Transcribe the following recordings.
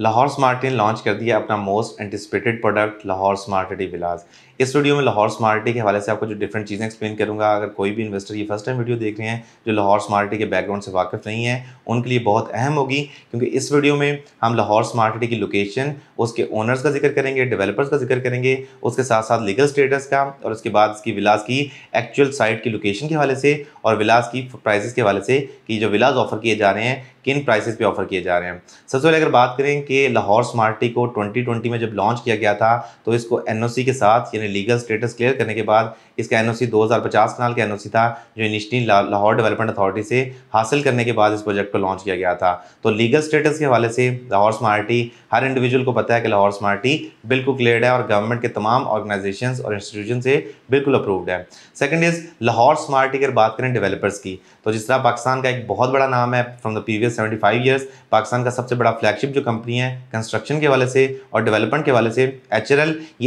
Lahore smart city ने launch कर दिया अपना most anticipated product Lahore smart city villas इस वीडियो में लाहौर स्मार्ट टी के हवाले से आपको जो डिफरेंट चीज़ें एक्सप्लेन करूंगा अगर कोई भी इन्वेस्टर ये फर्स्ट टाइम वीडियो देख रहे हैं जो लाहौर स्मार्ट टी के बैकग्राउंड से वाकिफ़ नहीं है उनके लिए बहुत अहम होगी क्योंकि इस वीडियो में हम लाहौर स्मार्ट टी की लोकेशन उसके ओनर्स का जिक्र करेंगे डेवलपर्स का जिक्र करेंगे उसके साथ साथ लीगल स्टेटस का और उसके बाद इसकी विलास की एक्चुअल साइट की लोकेशन के हवाले से और विलास की प्राइजेस के हवाले से कि जो विलास ऑफर किए जा रहे हैं किन प्राइसेस पे ऑफर किए जा रहे हैं सबसे पहले अगर बात करें कि लाहौर स्मार्टी को 2020 में जब लॉन्च किया गया था तो इसको एनओसी के साथ यानी लीगल स्टेटस क्लियर करने के बाद इसका एनओसी 2050 साल का एनओसी था जो इनिशली लाहौर डेवलपमेंट अथॉरिटी से हासिल करने के बाद इस प्रोजेक्ट को लॉन्च किया गया था तो लीगल स्टेटस के हवाले से लाहौर स्मार्टी हर इंडिविजुअल को पता है कि लाहौर स्मार्टी बिल्कुल क्लियर है और गवर्नमेंट के तमाम ऑर्गेनाइजेशन और इंस्टीट्यूशन से बिल्कुल अप्रूव्ड है सेकेंड इज लाहौर स्मार्टी अगर बात करें डेवलपर्स की तो जिस तरह पाकिस्तान का एक बहुत बड़ा नाम है from the previous seventy five years Pakistan का सबसे बड़ा फ्लैगशिप जो कंपनी भी हैं कंस्ट्रक्शन के वाले से और डेवलपमेंट के वाले से एच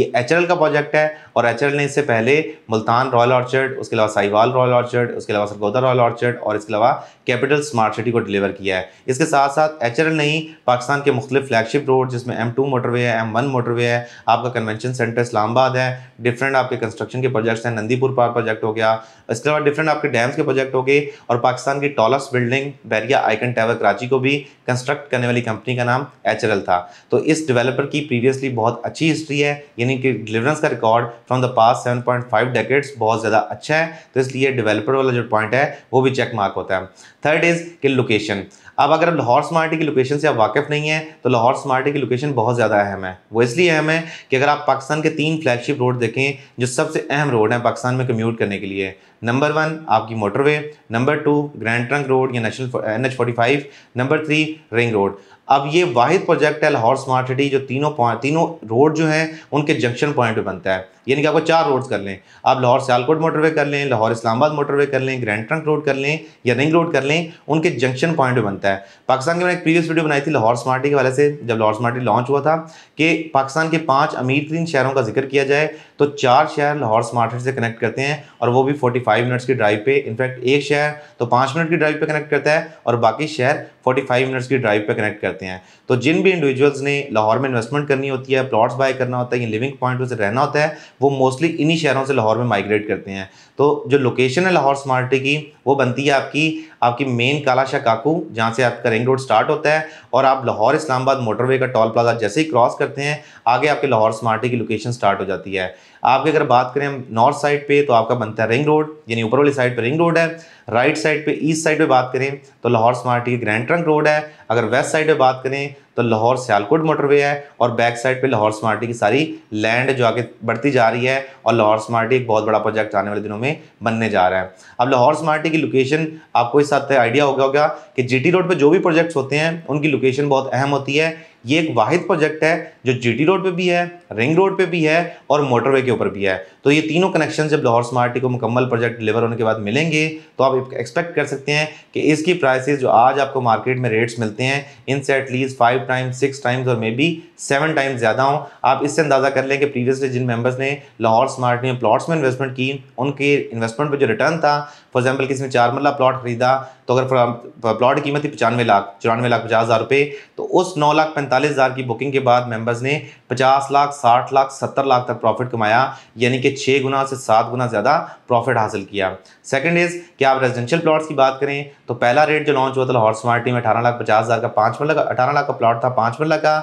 ये एच का प्रोजेक्ट है और एच ने इससे पहले मुल्तान रॉयल ऑर्चर्ड उसके अलावा साहिवाल रॉयल ऑर्चर्ड उसके अलावा सरगोदा रॉयल ऑर्चर्ड और इसके अलावा कैपिटल स्मार्ट सिटी को डिलीवर किया है इसके साथ साथ एच नहीं पाकिस्तान के मुख्तु फ्लैगशिप रोड जिसमें एम टू मोटरवे है एम वन मोटरवे है आपका कन्वेंशन सेंटर इस्लामाबाद है डिफरेंट आपके कंस्ट्रक्शन के प्रोजेक्ट्स हैं नंदीपुर पार प्रोजेक्ट हो गया इसके अलावा डिफरेंट आपके डैम्स के प्रोजेक्ट हो गए और पाकिस्तान की tallest building Bahria icon tower Karachi को भी कंस्ट्रक्ट करने वाली कंपनी का नाम एच नेचुरल था तो इस डेवलपर की प्रीवियसली बहुत अच्छी हिस्ट्री है यानी कि डिलीवरेंस का record from the past seven point five decades बहुत ज़्यादा अच्छा है तो इसलिए डेवलपर वाला जो पॉइंट है वो भी चेक मार्क होता है थर्ड इज़ कि लोकेशन अब अगर लाहौर स्मार्टी की लोकेशन से आप वाकिफ़ नहीं है तो लाहौर स्मार्टी की लोकेशन बहुत ज़्यादा अहम है वो इसलिए अहम है कि अगर आप पाकिस्तान के तीन फ्लैगशिप रोड देखें जो सबसे अहम रोड हैं पाकिस्तान में कम्यूट करने के लिए नंबर वन आपकी motorway number two grand trunk road या national N H forty five number three ring road अब ये वाहिद प्रोजेक्ट है लाहौर स्मार्ट सिटी जो तीनों पॉइंट तीनों रोड जो हैं उनके जंक्शन पॉइंट पे बनता है यानी कि आपको चार रोड्स कर लें आप लाहौर सियालकोट मोटरवे कर लें लाहौर इस्लामाबाद मोटरवे कर लें ग्रैंड ट्रंक रोड कर लें या रिंग रोड कर लें उनके जंक्शन पॉइंट पे बनता है पाकिस्तान की मैंने एक प्रीवियस वीडियो बनाई थी लाहौर स्मार्ट के वाले से जब लाहौर स्मार्ट लॉन्च हुआ था कि पाकिस्तान के पाँच अमीर तीन शहरों का जिक्र किया जाए तो चार शहर लाहौर स्मार्ट से कनेक्ट करते हैं और वो भी फोर्टी फाइव मिनट्स की ड्राइव पर इनफैक्ट एक शहर तो पाँच मिनट की ड्राइव पर कनेक्ट करता है और बाकी शहर फोर्टी फाइव मिनट्स की ड्राइव पर कनेक्ट करता है करते हैं तो जिन भी इंडिविजुअल्स ने लाहौर में इन्वेस्टमेंट करनी होती है प्लॉट्स बाय करना होता है या लिविंग पॉइंट से रहना होता है वो मोस्टली इन्हीं शहरों से लाहौर में माइग्रेट करते हैं तो जो लोकेशन है लाहौर स्मार्ट की वो बनती है आपकी आपकी मेन काला शाह काकू जहाँ से आपका रिंग रोड स्टार्ट होता है और आप लाहौर इस्लामाबाद मोटरवे का टोल प्लाजा जैसे ही क्रॉस करते हैं आगे आपके लाहौर स्मार्ट की लोकेशन स्टार्ट हो जाती है आपकी अगर बात करें नॉर्थ साइड पे तो आपका बनता है रिंग रोड यानी ऊपर वाली साइड पे रिंग रोड है राइट साइड पे ईस्ट साइड पे बात करें तो लाहौर स्मार्ट की ग्रैंड ट्रंक रोड है अगर वेस्ट साइड पर बात करें तो लाहौर सियालकोट मोटरवे है और बैक साइड पे लाहौर स्मार्टी की सारी लैंड जो आगे बढ़ती जा रही है और लाहौर स्मार्टी एक बहुत बड़ा प्रोजेक्ट आने वाले दिनों में बनने जा रहा है अब लाहौर स्मार्टी की लोकेशन आपको इस साथ आइडिया हो गया होगा कि जी रोड पर जो भी प्रोजेक्ट्स होते हैं उनकी लोकेशन बहुत अहम होती है ये एक वाहिद प्रोजेक्ट है जो जीटी रोड पे भी है रिंग रोड पे भी है और मोटरवे के ऊपर भी है तो ये तीनों कनेक्शन जब लाहौर स्मार्ट को मुकम्मल प्रोजेक्ट डिलीवर होने के बाद मिलेंगे तो आप एक्सपेक्ट कर सकते हैं कि इसकी प्राइसेस जो आज आपको मार्केट में रेट्स मिलते हैं इनसे at least five times six times और मे बी सेवन टाइम्स ज़्यादा हों आप इससे अंदाज़ा कर लें कि प्रीवियसली जिन मेम्बर्स ने लाहौर स्मार्ट में प्लाट्स में इन्वेस्टमेंट की उनके इन्वेस्टमेंट पर जो रिटर्न था फॉर एग्जाम्पल किसी ने चार मरला प्लॉट खरीदा तो अगर प्लॉट की कीमत थी पचानवे लाख चौरानवे लाख पचास हज़ार रुपये तो उस नौ लाख पैंतालीस हज़ार की बुकिंग के बाद मेंबर्स ने पचास लाख साठ लाख सत्तर लाख तक प्रॉफिट कमाया यानी कि छः गुना से सात गुना ज़्यादा प्रॉफिट हासिल किया सेकंड इज़ कि आप रेजिडेंशियल प्लॉट्स की बात करें तो पहला रेट जो लॉन्च हुआ था लाहौर स्मार्टी में अठारह लाख पचास हज़ार का पाँच मरला का अठारह लाख का प्लॉट था पाँच मरला का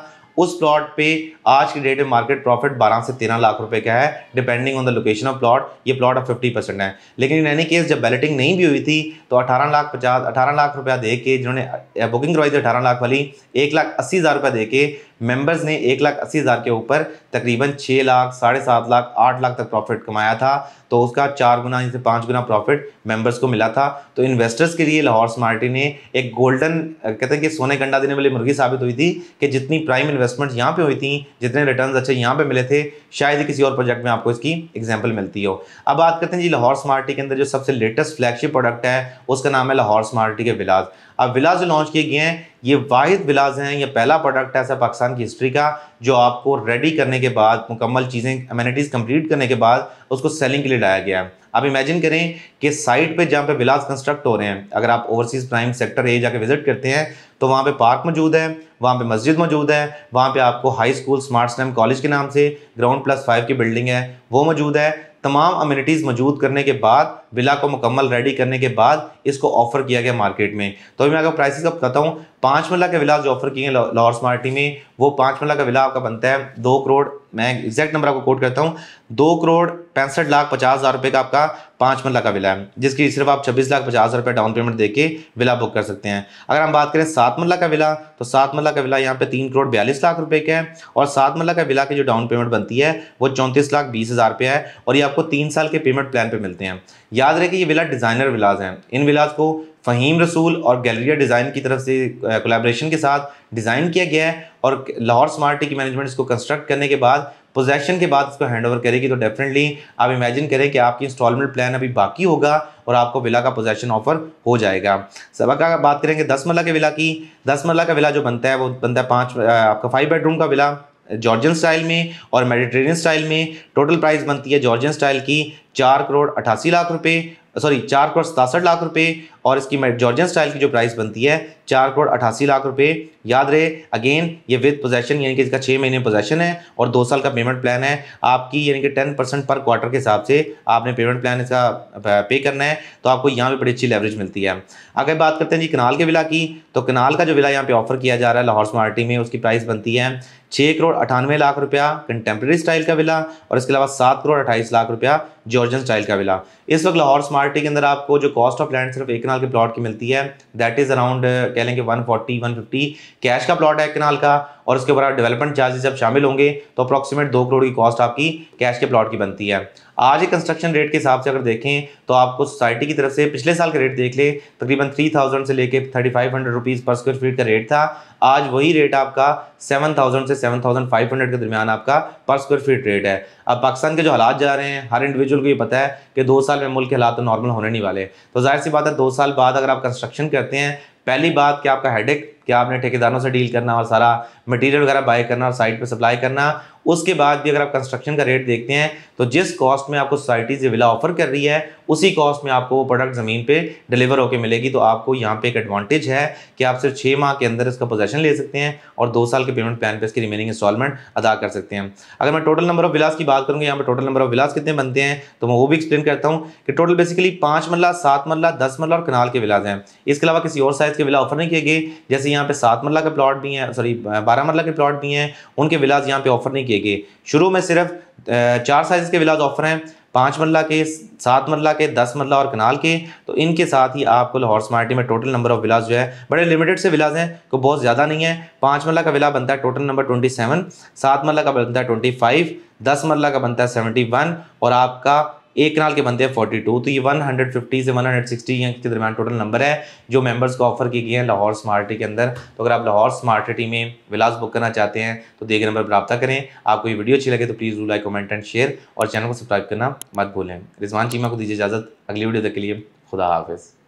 उस प्लॉट पे आज की डेट में मार्केट प्रॉफिट 12 से 13 लाख रुपए का है depending on the location of plot ये प्लॉट अब 50 परसेंट है लेकिन इन एनी केस जब बैलेटिंग नहीं भी हुई थी तो 18 लाख पचास अठारह लाख रुपया दे के जिन्होंने बुकिंग करवाई थी अठारह लाख वाली एक लाख अस्सी हज़ार रुपया दे के मेंबर्स ने एक लाख अस्सी हज़ार के ऊपर तकरीबन छः लाख साढ़े सात लाख आठ लाख तक प्रॉफिट कमाया था तो उसका चार गुना इनसे पाँच गुना प्रॉफिट मेंबर्स को मिला था तो इन्वेस्टर्स के लिए लाहौर स्मार्टी ने एक गोल्डन कहते हैं कि सोने कंडा देने वाली मुर्गी साबित हुई थी कि जितनी प्राइम इन्वेस्ट इन्वेस्टमेंट्स यहाँ पे हुई थी जितने रिटर्न अच्छे यहाँ पे मिले थे शायद ही किसी और प्रोजेक्ट में आपको इसकी एग्जाम्पल मिलती हो अब बात करते हैं जी लाहौर स्मार्टी के अंदर जो सबसे लेटेस्ट फ्लैगशिप प्रोडक्ट है उसका नाम है लाहौर स्मार्टी के विलास अब विलाज लॉन्च किए गए हैं ये वाहिद विलाज हैं ये पहला प्रोडक्ट है ऐसा पाकिस्तान की हिस्ट्री का जो आपको रेडी करने के बाद मुकम्मल चीज़ें अम्यूनिटीज़ कंप्लीट करने के बाद उसको सेलिंग के लिए लाया गया है आप इमेजिन करें कि साइट पे जहाँ पे विलाज कंस्ट्रक्ट हो रहे हैं अगर आप ओवरसीज़ प्राइम सेक्टर ए जाके विजिट करते हैं तो वहाँ पे पार्क मौजूद है वहाँ पे मस्जिद मौजूद है वहाँ पे आपको high school smart STEM college के नाम से ग्राउंड प्लस फाइव की बिल्डिंग है वो मौजूद है तमाम अम्यूनिटीज़ मौजूद करने के बाद विला को मुकम्मल रेडी करने के बाद इसको ऑफर किया गया मार्केट में तो मैं अगर प्राइसेस अब कहता हूँ पांच मल्ला के विला जो ऑफर किए हैं लाहौर स्मार्टी में वो पांच मरला का विला आपका बनता है दो करोड़ मैं एग्जैक्ट नंबर आपको कोट करता हूँ दो करोड़ पैंसठ लाख पचास हज़ार रुपये का आपका पांच मरला का विला है जिसकी सिर्फ आप छब्बीस लाख पचास हज़ार रुपये डाउन पेमेंट दे के विला बुक कर सकते हैं अगर हम बात करें सात मरला का विला तो सात मरला का विला यहाँ पे तीन करोड़ बयालीस लाख रुपये का है और सात मरला का विला की जो डाउन पेमेंट बनती है वो चौंतीस लाख बीस हज़ार रुपये है और ये आपको तीन साल के पेमेंट प्लान पर मिलते हैं याद रहे कि ये विला डिज़ाइनर विलाज हैं इन विलाज को फ़हीम रसूल और गैलरिया डिज़ाइन की तरफ से कोलेब्रेशन के साथ डिज़ाइन किया गया है और लाहौर स्मार्ट की मैनेजमेंट इसको कंस्ट्रक्ट करने के बाद पोजेशन के बाद इसको हैंड ओवर करेगी तो डेफिनेटली आप इमेजिन करें कि आपकी इंस्टॉलमेंट प्लान अभी बाकी होगा और आपको विला का पोजेशन ऑफर हो जाएगा सबक अगर बात करेंगे दस मल्ला के विला की दस मल्ला का विला जो बनता है वो बनता है पाँच आपका फाइव बेडरूम का विला जॉर्जियन स्टाइल में और मेडिटेरेनियन स्टाइल में टोटल प्राइस बनती है जॉर्जियन स्टाइल की चार करोड़ अठासी लाख रुपए सॉरी चार करोड़ सतासठ लाख रुपए और इसकी जॉर्जन स्टाइल की जो प्राइस बनती है चार करोड़ अठासी लाख रुपए याद रहे अगेन ये विद पोजेशन यानी कि इसका छः महीने पोजेशन है और दो साल का पेमेंट प्लान है आपकी यानी कि टेन परसेंट पर क्वार्टर के हिसाब से आपने पेमेंट प्लान इसका पे करना है तो आपको यहाँ पर बड़ी अच्छी लेवरेज मिलती है अगर बात करते हैं जी कनाल के विला की तो कनाल का जो विला यहाँ पर ऑफर किया जा रहा है लाहौर स्मार्टी में उसकी प्राइस बनती है छः करोड़ अठानवे लाख रुपया कंटेम्प्रेरी स्टाइल का विला और इसके अलावा सात करोड़ अट्ठाईस लाख रुपया जॉर्जन स्टाइल का विला इस वक्त लाहौर स्मार्ट के अंदर आपको जो कॉस्ट ऑफ लैंड सिर्फ एक कनाल के प्लॉट की मिलती है दैट इज़ अराउंड कह लेंगे one forty one fifty cash का प्लॉट है एक कनाल का और उसके बाद डेवलपमेंट चार्जेस जब शामिल होंगे तो अप्रॉक्सीमेट दो करोड़ की कॉस्ट आपकी कैश के प्लॉट की बनती है आज के कंस्ट्रक्शन रेट के हिसाब से अगर देखें तो आपको सोसाइटी की तरफ से पिछले साल का रेट देख ले तकरीबन थ्री थाउजेंड से लेके थर्टी फाइव हंड्रेड रुपीज़ पर स्क्वायर फीट का रेट था आज वही रेट आपका 7000 से 7500 के दरमियान आपका पर स्क्वायर फीट रेट है अब पाकिस्तान के जो हालात जा रहे हैं हर इंडिविजुअल को ये पता है कि दो साल में मुल्क के हालात तो नॉर्मल होने नहीं वाले तो जाहिर सी बात है दो साल बाद अगर आप कंस्ट्रक्शन करते हैं पहली बात कि आपका हेडेक कि आपने ठेकेदारों से डील करना और सारा मटेरियल वगैरह बाय करना और साइट पे सप्लाई करना उसके बाद भी अगर आप कंस्ट्रक्शन का रेट देखते हैं तो जिस कॉस्ट में आपको सोसाइटी से विला ऑफर कर रही है उसी कॉस्ट में आपको वो प्रोडक्ट ज़मीन पे डिलीवर होकर मिलेगी तो आपको यहाँ पे एक एडवांटेज है कि आप सिर्फ छः माह के अंदर इसका पोजेशन ले सकते हैं और दो साल के पेमेंट प्लान पे इसकी रिमेनिंग इंस्टॉलमेंट अदा कर सकते हैं अगर मैं टोटल नंबर ऑफ विलास की बात करूँगी यहाँ पर टोटल नंबर ऑफ विलास कितने बनते हैं तो मैं वो भी एक्सप्लेन करता हूँ कि टोटल बेसिकली पाँच मरला सात मरला दस मरला और कनाल के विलाज हैं इसके अलावा किसी और साइज़ के विला ऑफर नहीं किए गए जैसे यहाँ पे सात मरला के प्लॉट भी हैं सॉरी बारह मरला के प्लॉट भी हैं उनके विलाज यहाँ पे ऑफर नहीं किए गए शुरू में सिर्फ चार साइज के विलाज ऑफर हैं पाँच मरला के सात मरला के दस मरला और कनाल के तो इनके साथ ही आपको लाहौर स्मार्टी में टोटल नंबर ऑफ़ विलाज जो है बड़े लिमिटेड से विलाज हैं को बहुत ज़्यादा नहीं है पाँच मरला का विला बनता है टोटल नंबर ट्वेंटी सेवन सात मरला का बनता है ट्वेंटी फाइव दस मरला का बनता है सेवेंटी वन और आपका एक कनाल के बनते हैं फोर्टी टू तो ये वन हंड्रेड फिफ्टी से वन हंड्रेड सिक्सटी के दरमियान टोटल नंबर है जो मेंबर्स को ऑफर किए गए हैं लाहौर स्मार्ट सिटी के अंदर तो अगर आप लाहौर स्मार्ट सिटी में विलास बुक करना चाहते हैं तो गए नंबर पर रब्ता करें आपको ये वीडियो अच्छी लगे तो please like comment and share और चैनल को सब्सक्राइब करना मत भूलें रिजवान चीमा को दीजिए इजाज़त अगली वीडियो तक के लिए खुदा हाफिज़